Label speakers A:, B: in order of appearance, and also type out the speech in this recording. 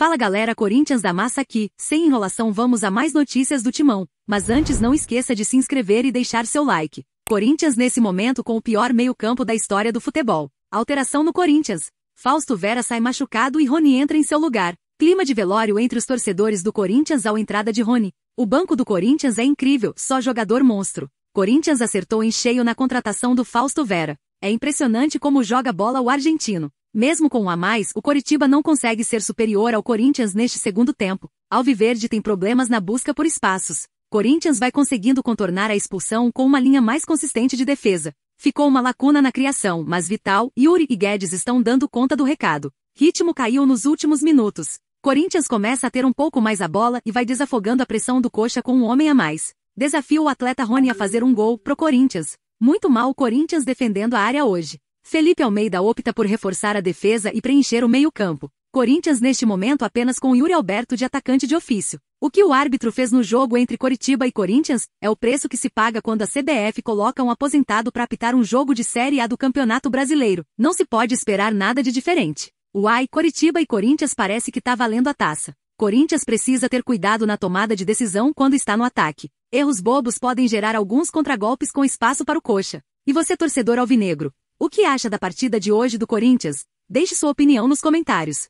A: Fala galera Corinthians da Massa aqui, sem enrolação vamos a mais notícias do Timão, mas antes não esqueça de se inscrever e deixar seu like. Corinthians nesse momento com o pior meio-campo da história do futebol. Alteração no Corinthians. Fausto Vera sai machucado e Rony entra em seu lugar. Clima de velório entre os torcedores do Corinthians ao entrada de Rony. O banco do Corinthians é incrível, só jogador monstro. Corinthians acertou em cheio na contratação do Fausto Vera. É impressionante como joga bola o argentino. Mesmo com um a mais, o Coritiba não consegue ser superior ao Corinthians neste segundo tempo. Alviverde tem problemas na busca por espaços. Corinthians vai conseguindo contornar a expulsão com uma linha mais consistente de defesa. Ficou uma lacuna na criação, mas Vital, Yuri e Guedes estão dando conta do recado. Ritmo caiu nos últimos minutos. Corinthians começa a ter um pouco mais a bola e vai desafogando a pressão do coxa com um homem a mais. Desafia o atleta Rony a fazer um gol pro Corinthians. Muito mal o Corinthians defendendo a área hoje. Felipe Almeida opta por reforçar a defesa e preencher o meio-campo. Corinthians neste momento apenas com Yuri Alberto de atacante de ofício. O que o árbitro fez no jogo entre Coritiba e Corinthians é o preço que se paga quando a CBF coloca um aposentado para apitar um jogo de Série A do Campeonato Brasileiro. Não se pode esperar nada de diferente. Uai, Coritiba e Corinthians parece que tá valendo a taça. Corinthians precisa ter cuidado na tomada de decisão quando está no ataque. Erros bobos podem gerar alguns contragolpes com espaço para o coxa. E você, torcedor alvinegro, o que acha da partida de hoje do Corinthians? Deixe sua opinião nos comentários.